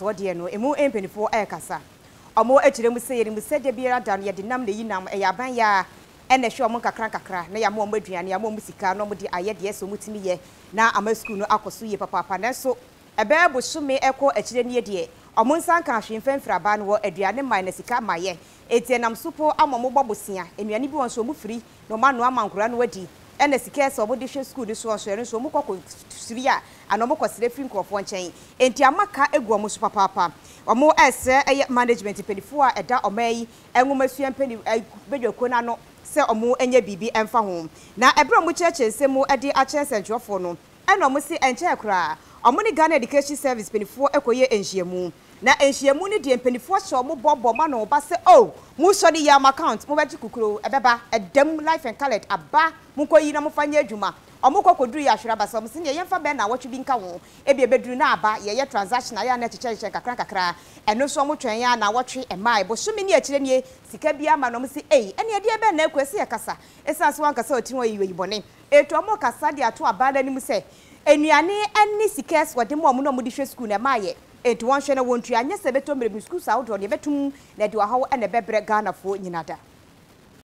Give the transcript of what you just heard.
so deɛ no emu mpanyinfoɔ eh, kasa. ɔmo eh, eh, akyerɛ mu sɛ yɛnim sɛdeɛ biara da no yɛde nam na yi nam ɛyɛ aban yɛ a ɛna ɛhwɛ ɔmo nkakra nkakra na yɛama ɔmo aduane yɛama ɔmo sika na ɔmo de ayɛ deɛ sɛ ɔmo tumi yɛ na ama sukuu no akɔ so yie papaapa nanso ɛbɛyɛ bosome ɛkɔ akyire nie deɛ ɔmo nsa nka ahwe mfɛmfiri abaa no wɔ aduane ma na sika ma yɛ eti ɛnam so po ama ɔmo bɔ bi wɔn nso ɔmo firi na ɔmo anoa ama no adi ɛna sika ɛsɛ ɔmo de hwɛ sukuu ne so ɔnso ɛno nso ɔmo kɔ kɔ siri a ana ɔmo kɔ siri efiri nkorɔfoɔ nkyɛn nti ama ka egu ɔmo so papaapa ɔmo ɛsɛ ɛyɛ management mpanyinfoɔ a ɛda ɔmo yi ɛnwoma sua mpanyin ɛbɛdwa kuo n'ano sɛ ɔmo ɛnyɛ biribi ɛmfa ho na ɛbrɛ ɔmo kyerɛkyerɛ nsɛm mu ɛde akyerɛ nsɛntwerɛfoɔ no ɛna ɔmo si ɛnkyɛn koraa ɔmo ne ghana education service mpanyinfoɔ ɛkɔyɛ nhyiamu na nhyiamu ne deɛ mpanyinfoɔ hyɛ ɔmo bɔbɔ ma na ɔba sɛ o mo sɔ ne yam account mo ti kukuro ɛbɛba ɛdɛm life and colour aba mo nkɔ yi na mo fa nyɛ adwuma ɔmo kɔ kɔduru yɛ ahwerɛ abasa ɔmo si ne yɛmfa bɛn na awɔtwe bi nka ho ebi ebeduru na aba yɛyɛ transaction ayɛ ana kyekyɛkyɛ kakra kakra eno nso ɔmo twɛn yɛ na awɔtwe ɛmaa ebosomi ne akyire nie sika bi ama na ɔmo si eyi ɛne ɛdeɛ bɛn na ekɔ esi kasa esan so wankasa oti wɔn yiwe yibɔne etu ɔmo kasa de ato abaa n'anim sɛ enuane ɛne sika wɔde mu ɔmo na ɔmo de hwɛ sukuu na ɛmaa yɛ etu wɔn na wɔn tu anyɛ sɛ ebɛtɔ mmerɛ bi sukuu saa ahodoɔ deɛ ɛbɛtum na ɛde wɔ ha na ɛbɛbrɛ ghanafoɔ nyinaa